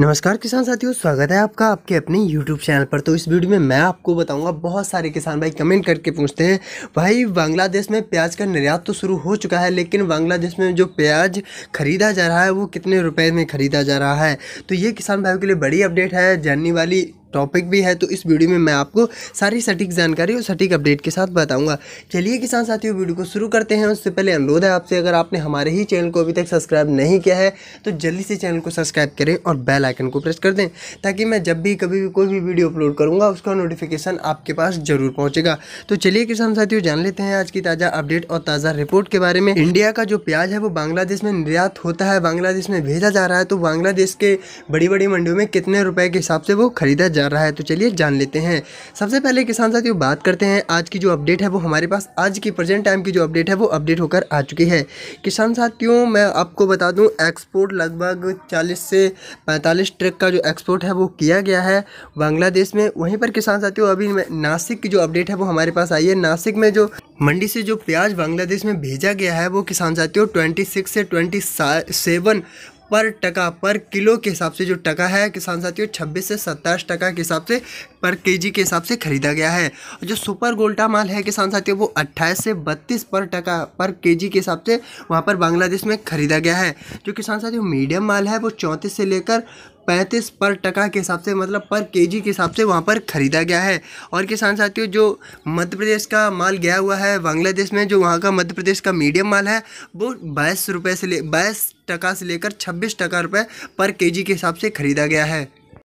नमस्कार किसान साथियों स्वागत है आपका आपके अपने YouTube चैनल पर तो इस वीडियो में मैं आपको बताऊंगा बहुत सारे किसान भाई कमेंट करके पूछते हैं भाई बांग्लादेश में प्याज का निर्यात तो शुरू हो चुका है लेकिन बांग्लादेश में जो प्याज खरीदा जा रहा है वो कितने रुपए में खरीदा जा रहा है तो ये किसान भाई के लिए बड़ी अपडेट है जानने वाली टॉपिक भी है तो इस वीडियो में मैं आपको सारी सटीक जानकारी और सटीक अपडेट के साथ बताऊंगा चलिए किसान साथियों वीडियो को शुरू करते हैं उससे पहले अनुरोध है आपसे अगर आपने हमारे ही चैनल को अभी तक सब्सक्राइब नहीं किया है तो जल्दी से चैनल को सब्सक्राइब करें और बेल आइकन को प्रेस कर दें ताकि मैं जब भी कभी भी कोई भी वीडियो अपलोड करूँगा उसका नोटिफिकेशन आपके पास जरूर पहुँचेगा तो चलिए किसान साथियों जान लेते हैं आज की ताज़ा अपडेट और ताज़ा रिपोर्ट के बारे में इंडिया का जो प्याज है वो बांग्लादेश में निर्यात होता है बांग्लादेश में भेजा जा रहा है तो बांग्लादेश के बड़ी बड़ी मंडियों में कितने रुपए के हिसाब से वो खरीदा जा जा रहा है तो चलिए जान लेते हैं सबसे पहले किसान साथियों बात करते हैं आज की जो अपडेट है वो हमारे पास आज की प्रेजेंट टाइम की जो अपडेट है वो अपडेट होकर आ चुकी है किसान साथियों मैं आपको बता दूँ एक्सपोर्ट लगभग चालीस से पैंतालीस ट्रक का जो एक्सपोर्ट है वो किया गया है बांग्लादेश में वहीं पर किसान साथियों अभी नासिक की जो अपडेट है वो हमारे पास आई है नासिक में जो मंडी से जो प्याज बांग्लादेश में भेजा गया है वो किसान साथियों 26 से 27 सेवन पर टका पर किलो के हिसाब से जो टका है किसान साथियों छब्बीस से सत्ताईस टका के हिसाब से पर जी के हिसाब से खरीदा गया है जो सुपर गोल्टा माल है किसान साथियों वो 28 से 32 पर टका पर जी के हिसाब से वहाँ पर बांग्लादेश में खरीदा गया है जो किसान साथियों मीडियम माल है वो चौंतीस से लेकर पैंतीस पर टका के हिसाब से मतलब पर केजी के हिसाब से वहाँ पर ख़रीदा गया है और किसान साथियों जो मध्य प्रदेश का माल गया हुआ है बांग्लादेश में जो वहाँ का मध्य प्रदेश का मीडियम माल है वो बाईस रुपये से ले बाईस टका से लेकर छब्बीस टका रुपये पर केजी के हिसाब से ख़रीदा गया है